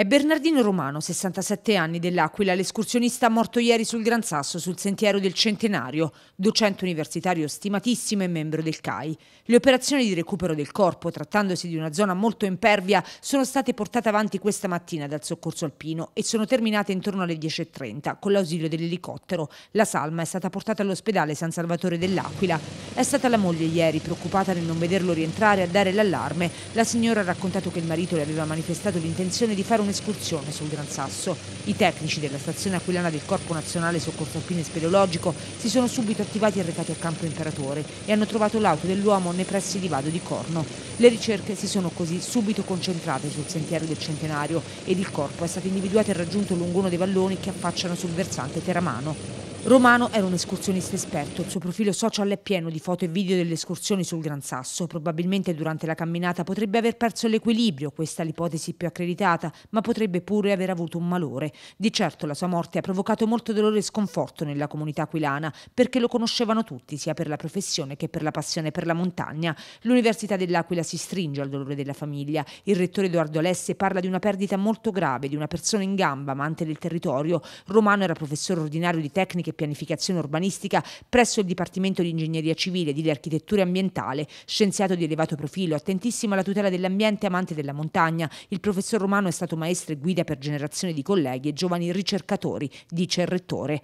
È Bernardino Romano, 67 anni dell'Aquila, l'escursionista morto ieri sul Gran Sasso sul sentiero del Centenario, docente universitario stimatissimo e membro del CAI. Le operazioni di recupero del corpo, trattandosi di una zona molto impervia, sono state portate avanti questa mattina dal soccorso alpino e sono terminate intorno alle 10.30 con l'ausilio dell'elicottero. La salma è stata portata all'ospedale San Salvatore dell'Aquila. È stata la moglie ieri, preoccupata nel non vederlo rientrare a dare l'allarme. La signora ha raccontato che il marito le aveva manifestato l'intenzione di fare un un'escursione sul Gran Sasso. I tecnici della stazione aquilana del Corpo Nazionale Soccorso Alpino e Speleologico si sono subito attivati e recati a Campo Imperatore e hanno trovato l'auto dell'uomo nei pressi di Vado di Corno. Le ricerche si sono così subito concentrate sul sentiero del centenario ed il corpo è stato individuato e raggiunto lungo uno dei valloni che affacciano sul versante teramano. Romano era un escursionista esperto, il suo profilo social è pieno di foto e video delle escursioni sul Gran Sasso. Probabilmente durante la camminata potrebbe aver perso l'equilibrio, questa è l'ipotesi più accreditata, ma potrebbe pure aver avuto un malore. Di certo la sua morte ha provocato molto dolore e sconforto nella comunità aquilana, perché lo conoscevano tutti, sia per la professione che per la passione per la montagna. L'Università dell'Aquila si stringe al dolore della famiglia. Il rettore Edoardo Alesse parla di una perdita molto grave, di una persona in gamba, amante del territorio. Romano era professore ordinario di tecniche e pianificazione urbanistica presso il Dipartimento di Ingegneria Civile, e di Architettura Ambientale, scienziato di elevato profilo, attentissimo alla tutela dell'ambiente, amante della montagna. Il professor Romano è stato maestro e guida per generazioni di colleghi e giovani ricercatori, dice il rettore.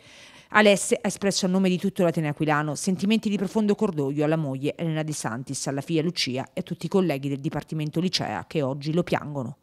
Alesse ha espresso a nome di tutto l'Atene Aquilano sentimenti di profondo cordoglio alla moglie Elena De Santis, alla figlia Lucia e a tutti i colleghi del Dipartimento Licea che oggi lo piangono.